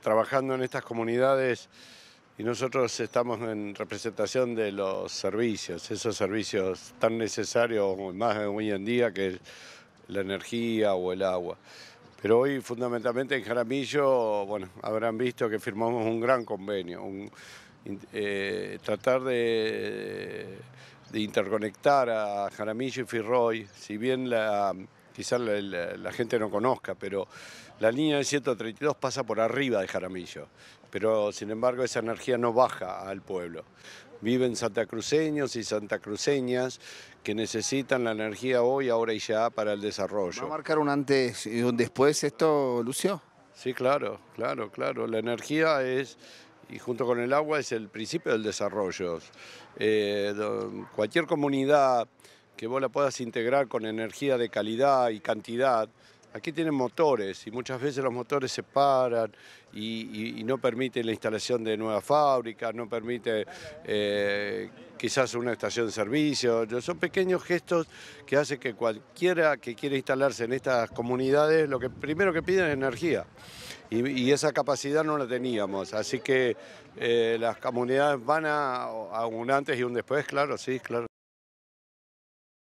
Trabajando en estas comunidades y nosotros estamos en representación de los servicios, esos servicios tan necesarios más hoy en día que la energía o el agua. Pero hoy fundamentalmente en Jaramillo, bueno, habrán visto que firmamos un gran convenio, eh, tratar de, de interconectar a Jaramillo y Firroy, si bien la quizás la, gente no conozca, pero la línea de 132 pasa por arriba de Jaramillo, pero sin embargo esa energía no baja al pueblo. Viven santacruceños y santacruceñas que necesitan la energía hoy, ahora y ya para el desarrollo. ¿Va a marcar un antes y un después esto, Lucio? Sí, claro, claro, claro. La energía es y junto con el agua es el principio del desarrollo. Eh, cualquier comunidad que vos la puedas integrar con energía de calidad y cantidad. Aquí tienen motores y muchas veces los motores se paran y, no permiten la instalación de nuevas fábricas, no permite eh, quizás una estación de servicio. Son pequeños gestos que hacen que cualquiera que quiera instalarse en estas comunidades lo que primero que piden es energía. Y, esa capacidad no la teníamos. Así que eh, las comunidades van a un antes y un después, claro, sí, claro.